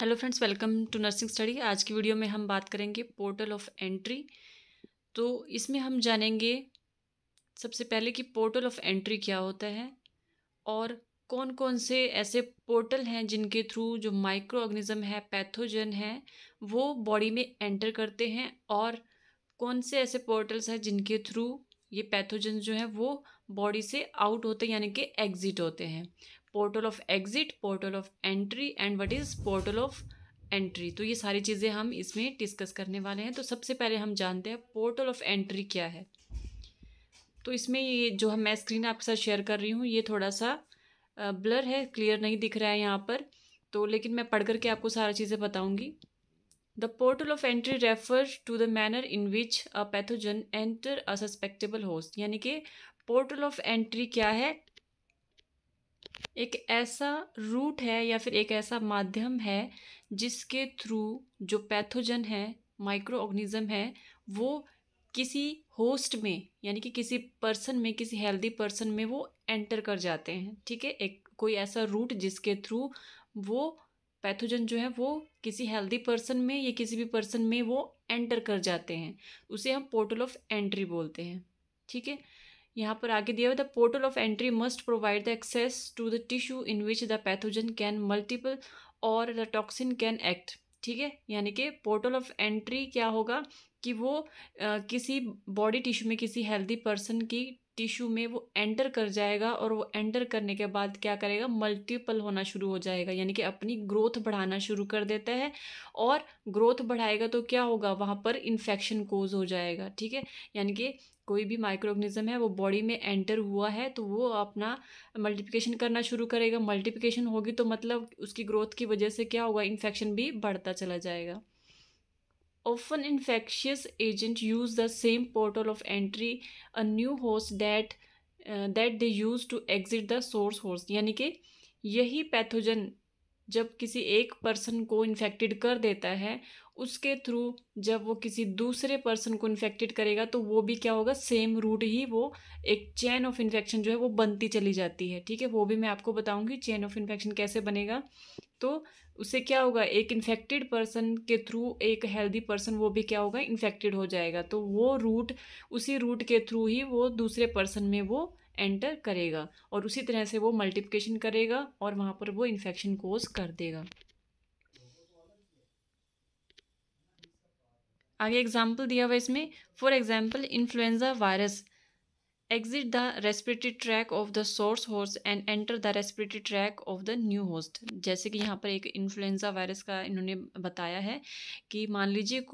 hello friends welcome to nursing study आज की video में हम बात करेंगे पोर्टल ऑफ एंट्री तो इसमें हम जानेंगे सबसे पहले कि पोर्टल ऑफ एंट्री क्या होता है और कौन कौन से ऐसे पोर्टल हैं जिनके थ्रू जो माइक्रो ऑर्गेनिज्म है पैथोजन है वो बॉडी में एंटर करते हैं और कौन से ऐसे पोर्टल्स हैं जिनके थ्रू ये पैथोजन जो है वो बॉडी से आउट होते हैं यानी कि एग्ज़िट होते हैं portal of exit portal of entry and what is portal of entry तो ये सारी चीज़ें हम इसमें डिस्कस करने वाले हैं तो सबसे पहले हम जानते हैं पोर्टल ऑफ एंट्री क्या है तो इसमें ये जो हम मैं स्क्रीन आपके साथ शेयर कर रही हूँ ये थोड़ा सा ब्लर है क्लियर नहीं दिख रहा है यहाँ पर तो लेकिन मैं पढ़ करके आपको सारा चीज़ें बताऊँगी the portal of entry refer to the manner in which a pathogen enter a susceptible host यानी कि पोर्टल ऑफ एंट्री क्या है एक ऐसा रूट है या फिर एक ऐसा माध्यम है जिसके थ्रू जो पैथोजन है माइक्रो ऑर्गेनिज्म है वो किसी होस्ट में यानी कि किसी पर्सन में किसी हेल्दी पर्सन में वो एंटर कर जाते हैं ठीक है एक कोई ऐसा रूट जिसके थ्रू वो पैथोजन जो है वो किसी हेल्दी पर्सन में या किसी भी पर्सन में वो एंटर कर जाते हैं उसे हम पोर्टल ऑफ एंट्री बोलते हैं ठीक है यहाँ पर आगे दिया हुआ the portal of entry must provide the access to the tissue in which the pathogen can multiple or the toxin can act ठीक है यानी कि पोर्टल ऑफ एंट्री क्या होगा कि वो आ, किसी बॉडी टिश्यू में किसी हेल्दी पर्सन की टिश्यू में वो एंटर कर जाएगा और वो एंटर करने के बाद क्या करेगा मल्टीपल होना शुरू हो जाएगा यानी कि अपनी ग्रोथ बढ़ाना शुरू कर देता है और ग्रोथ बढ़ाएगा तो क्या होगा वहाँ पर इन्फेक्शन कोज हो जाएगा ठीक है यानी कि कोई भी माइक्रो ऑर्गेनिज्म है वो बॉडी में एंटर हुआ है तो वो अपना मल्टीप्लिकेशन करना शुरू करेगा मल्टीप्लिकेशन होगी तो मतलब उसकी ग्रोथ की वजह से क्या होगा इन्फेक्शन भी बढ़ता चला जाएगा Often infectious agent use the same portal of entry a new host that that they use to exit the source host यानी कि यही पैथोजन जब किसी एक पर्सन को infected कर देता है उसके थ्रू जब वो किसी दूसरे पर्सन को इन्फेक्टेड करेगा तो वो भी क्या होगा सेम रूट ही वो एक chain ऑफ इन्फेक्शन जो है वो बनती चली जाती है ठीक है वो भी मैं आपको बताऊंगी chain ऑफ इन्फेक्शन कैसे बनेगा तो उससे क्या होगा एक इन्फेक्टेड पर्सन के थ्रू एक हेल्दी पर्सन वो भी क्या होगा इन्फेक्टेड हो जाएगा तो वो रूट उसी रूट के थ्रू ही वो दूसरे पर्सन में वो एंटर करेगा और उसी तरह से वो मल्टीप्लिकेशन करेगा और वहाँ पर वो इन्फेक्शन कोज कर देगा आगे एग्जाम्पल दिया हुआ इसमें for example influenza virus exit the respiratory tract of the source host and enter the respiratory tract of the new host जैसे कि यहाँ पर एक इन्फ्लुएंजा वायरस का इन्होंने बताया है कि मान लीजिए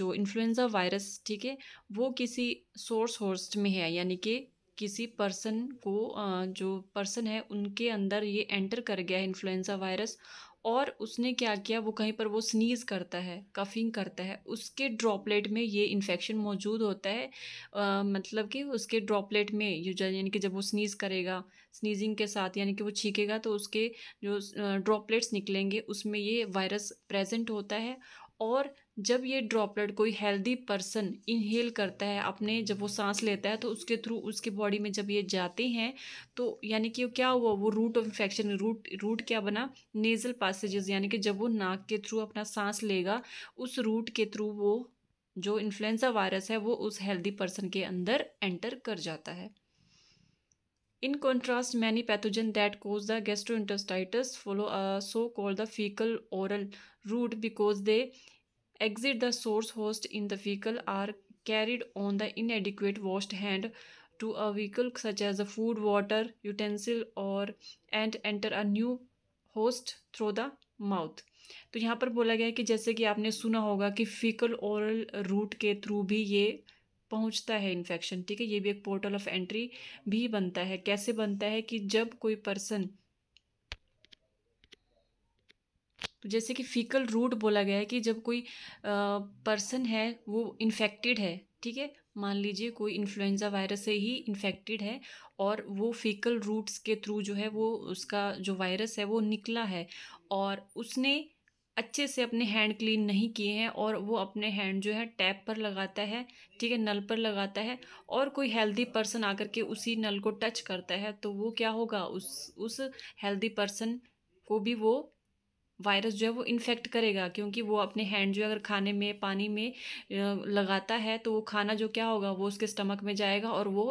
जो इन्फ्लुएंजा वायरस ठीक है वो किसी सोर्स होस्ट में है यानी कि किसी पर्सन को जो पर्सन है उनके अंदर ये एंटर कर गया है इन्फ्लुएंजा वायरस और उसने क्या किया वो कहीं पर वो स्नीज़ करता है कफिंग करता है उसके ड्रॉपलेट में ये इन्फेक्शन मौजूद होता है आ, मतलब कि उसके ड्रॉपलेट में यानी कि जब वो स्नीज़ करेगा स्नीजिंग के साथ यानी कि वो छींकेगा तो उसके जो ड्रॉपलेट्स निकलेंगे उसमें ये वायरस प्रेजेंट होता है और जब ये ड्रॉपलेट कोई हेल्दी पर्सन इनहेल करता है अपने जब वो सांस लेता है तो उसके थ्रू उसके बॉडी में जब ये जाते हैं तो यानी कि क्या हुआ वो route of infection route route क्या बना नेज़ल पासेजेस यानी कि जब वो नाक के थ्रू अपना सांस लेगा उस रूट के थ्रू वो जो इन्फ्लुएंजा वायरस है वो उस हेल्दी पर्सन के अंदर एंटर कर जाता है in contrast many pathogen that cause the gastroenteritis follow so call the faecal oral route because they exit the source host in the faecal are carried on the inadequate washed hand to a vehicle such as a food water utensil or and enter a new host through the mouth तो यहाँ पर बोला गया है कि जैसे कि आपने सुना होगा कि फीकल ओरल रूट के थ्रू भी ये पहुंचता है इन्फेक्शन ठीक है ये भी एक पोर्टल ऑफ एंट्री भी बनता है कैसे बनता है कि जब कोई पर्सन तो जैसे कि फीकल रूट बोला गया है कि जब कोई पर्सन है वो इन्फेक्टेड है ठीक है मान लीजिए कोई इन्फ्लुएंजा वायरस से ही इन्फेक्टेड है और वो फीकल रूट्स के थ्रू जो है वो उसका जो वायरस है वो निकला है और उसने अच्छे से अपने हैंड क्लीन नहीं किए हैं और वो अपने हैंड जो है टैप पर लगाता है ठीक है नल पर लगाता है और कोई हेल्दी पर्सन आकर के उसी नल को टच करता है तो वो क्या होगा उस उस हेल्दी पर्सन को भी वो वायरस जो है वो इन्फेक्ट करेगा क्योंकि वो अपने हैंड जो है अगर खाने में पानी में लगाता है तो वो खाना जो क्या होगा वो उसके स्टमक में जाएगा और वो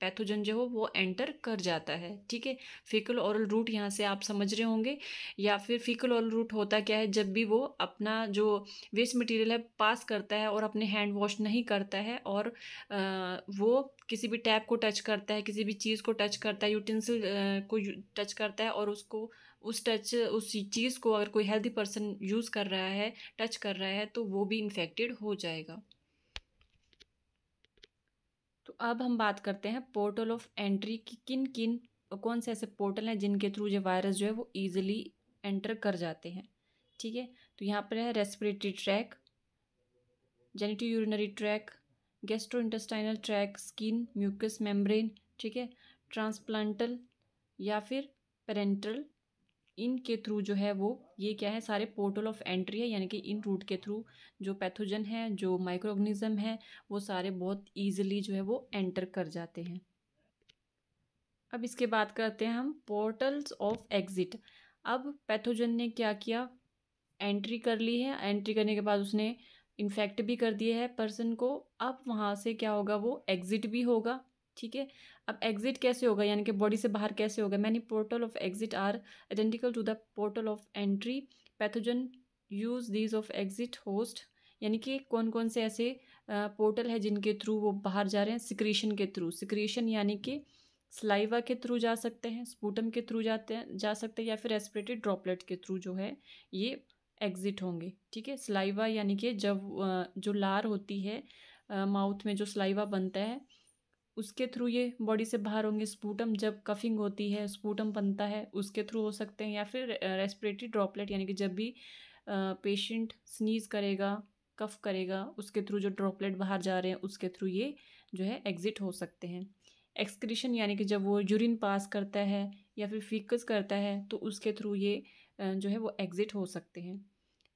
पैथोजन जो हो वो एंटर कर जाता है ठीक है फीकल औरल रूट यहाँ से आप समझ रहे होंगे या फिर फीकल औरल रूट होता क्या है जब भी वो अपना जो वेस्ट मटेरियल है पास करता है और अपने हैंड वॉश नहीं करता है और आ, वो किसी भी टैप को टच करता है किसी भी चीज़ को टच करता है यूटेंसिल को टच करता है और उसको उस टच उस चीज़ को अगर कोई हेल्दी पर्सन यूज़ कर रहा है टच कर रहा है तो वो भी इन्फेक्टेड हो जाएगा अब हम बात करते हैं पोर्टल ऑफ एंट्री की किन किन कौन से ऐसे पोर्टल हैं जिनके थ्रू जो वायरस जो है वो ईजिली एंटर कर जाते हैं ठीक है तो यहाँ पर है respiratory tract genito urinary tract gastro intestinal tract skin mucous membrane ठीक है ट्रांसप्लांटल या फिर पेरेंटल इनके थ्रू जो है वो ये क्या है सारे पोर्टल ऑफ एंट्री है यानी कि इन रूट के थ्रू जो पैथोजन है जो माइक्रोऑर्गेनिज्म है वो सारे बहुत ईजिली जो है वो एंटर कर जाते हैं अब इसके बात करते हैं हम पोर्टल्स ऑफ एग्ज़िट अब पैथोजन ने क्या किया एंट्री कर ली है एंट्री करने के बाद उसने इन्फेक्ट भी कर दिया है पर्सन को अब वहाँ से क्या होगा वो एग्ज़िट भी होगा ठीक है अब एग्जिट कैसे होगा यानी कि बॉडी से बाहर कैसे होगा many portal of exit are identical to the portal of entry pathogen use these of exit host यानी कि कौन कौन से ऐसे पोर्टल है जिनके थ्रू वो बाहर जा रहे हैं सिक्रीशन के थ्रू सिक्रीशन यानी कि स्लाइवा के थ्रू जा सकते हैं स्पूटम के थ्रू जाते हैं जा सकते हैं या फिर रेस्पिरेटरी ड्रॉपलेट के थ्रू जो है ये एग्ज़िट होंगे ठीक है स्लाइवा यानी कि जब जो लार होती है माउथ में जो स्लाइवा बनता है उसके थ्रू ये बॉडी से बाहर होंगे स्पूटम जब कफिंग होती है स्पूटम बनता है उसके थ्रू हो सकते हैं या फिर रेस्पिरेटरी ड्रॉपलेट यानी कि जब भी पेशेंट स्नीज़ करेगा कफ करेगा उसके थ्रू जो ड्रॉपलेट बाहर जा रहे हैं उसके थ्रू ये जो है एग्ज़िट हो सकते हैं एक्सक्रीशन यानी कि जब वो यूरिन पास करता है या फिर फीकस करता है तो उसके थ्रू ये जो है वो एग्ज़िट हो सकते हैं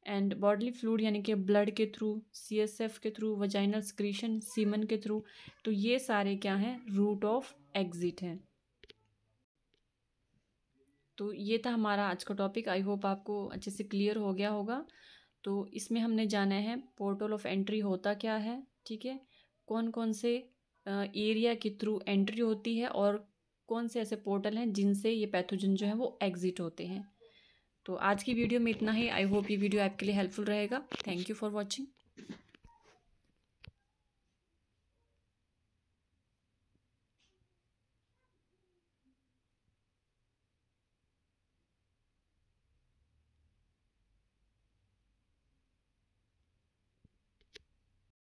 एंड बॉडली फ्लूड यानी कि ब्लड के थ्रू सी एस एफ के थ्रू वजाइनल स्क्रीशन सीमन के थ्रू तो ये सारे क्या हैं रूट ऑफ एग्जिट हैं तो ये था हमारा आज का टॉपिक आई होप आपको अच्छे से क्लियर हो गया होगा तो इसमें हमने जाना है पोर्टल ऑफ एंट्री होता क्या है ठीक है कौन कौन से एरिया के थ्रू एंट्री होती है और कौन से ऐसे पोर्टल हैं जिनसे ये पैथोजन जो है वो एग्ज़िट होते हैं तो आज की वीडियो में इतना ही आई होप ये वीडियो आपके लिए हेल्पफुल रहेगा थैंक यू फॉर वॉचिंग